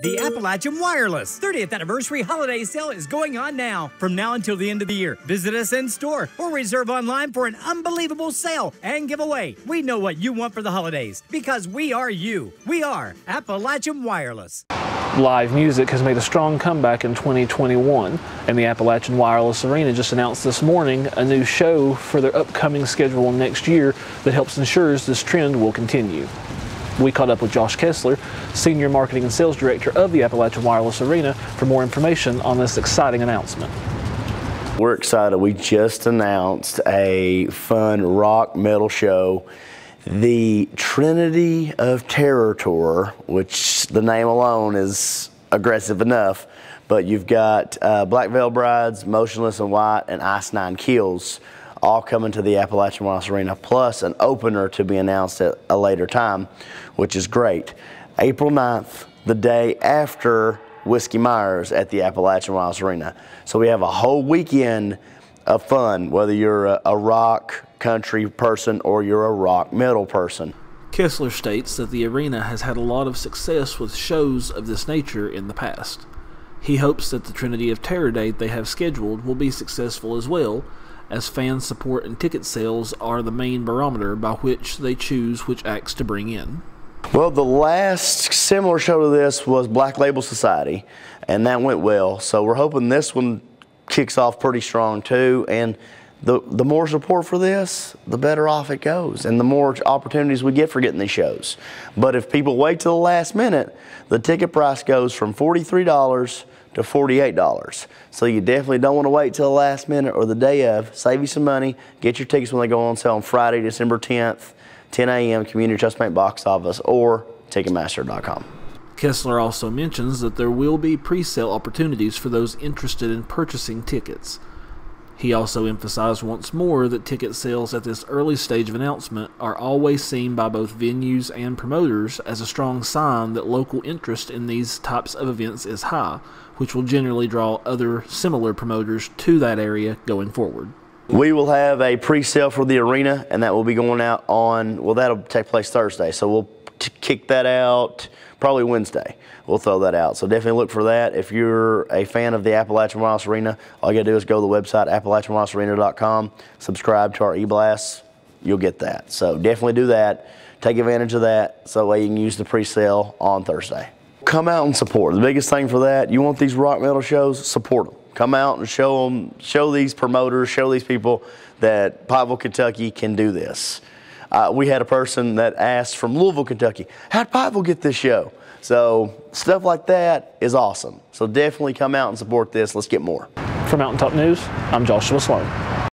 The Appalachian Wireless 30th Anniversary Holiday Sale is going on now. From now until the end of the year, visit us in store or reserve online for an unbelievable sale and giveaway. We know what you want for the holidays because we are you. We are Appalachian Wireless. Live music has made a strong comeback in 2021, and the Appalachian Wireless Arena just announced this morning a new show for their upcoming schedule next year that helps ensures this trend will continue. We caught up with Josh Kessler, Senior Marketing and Sales Director of the Appalachian Wireless Arena, for more information on this exciting announcement. We're excited. We just announced a fun rock metal show. The Trinity of Terror Tour, which the name alone is aggressive enough, but you've got uh, Black Veil Brides, Motionless and White, and Ice Nine Kills all coming to the Appalachian Wilderness Arena, plus an opener to be announced at a later time, which is great. April 9th, the day after Whiskey Myers at the Appalachian Wilderness Arena. So we have a whole weekend of fun, whether you're a, a rock country person or you're a rock metal person. Kessler states that the arena has had a lot of success with shows of this nature in the past. He hopes that the Trinity of Terror date they have scheduled will be successful as well, as fan support and ticket sales are the main barometer by which they choose which acts to bring in. Well, the last similar show to this was Black Label Society, and that went well. So we're hoping this one kicks off pretty strong too. And the, the more support for this, the better off it goes and the more opportunities we get for getting these shows. But if people wait till the last minute, the ticket price goes from $43 to $48. So you definitely don't want to wait till the last minute or the day of. Save you some money. Get your tickets when they go on sale on Friday, December 10th, 10 a.m. Community Trust Bank box office or Ticketmaster.com. Kessler also mentions that there will be pre-sale opportunities for those interested in purchasing tickets. He also emphasized once more that ticket sales at this early stage of announcement are always seen by both venues and promoters as a strong sign that local interest in these types of events is high, which will generally draw other similar promoters to that area going forward. We will have a pre-sale for the arena, and that will be going out on, well, that'll take place Thursday. So we'll kick that out probably Wednesday. We'll throw that out. So definitely look for that. If you're a fan of the Appalachian Moss Arena, all you got to do is go to the website, appalachianmossarena.com, subscribe to our e You'll get that. So definitely do that. Take advantage of that so that way you can use the pre-sale on Thursday. Come out and support. The biggest thing for that, you want these rock metal shows, support them. Come out and show them, show these promoters, show these people that Pikeville, Kentucky can do this uh, we had a person that asked from Louisville, Kentucky, how'd Pikeville get this show? So stuff like that is awesome. So definitely come out and support this. Let's get more. For Mountaintop News, I'm Joshua Sloan.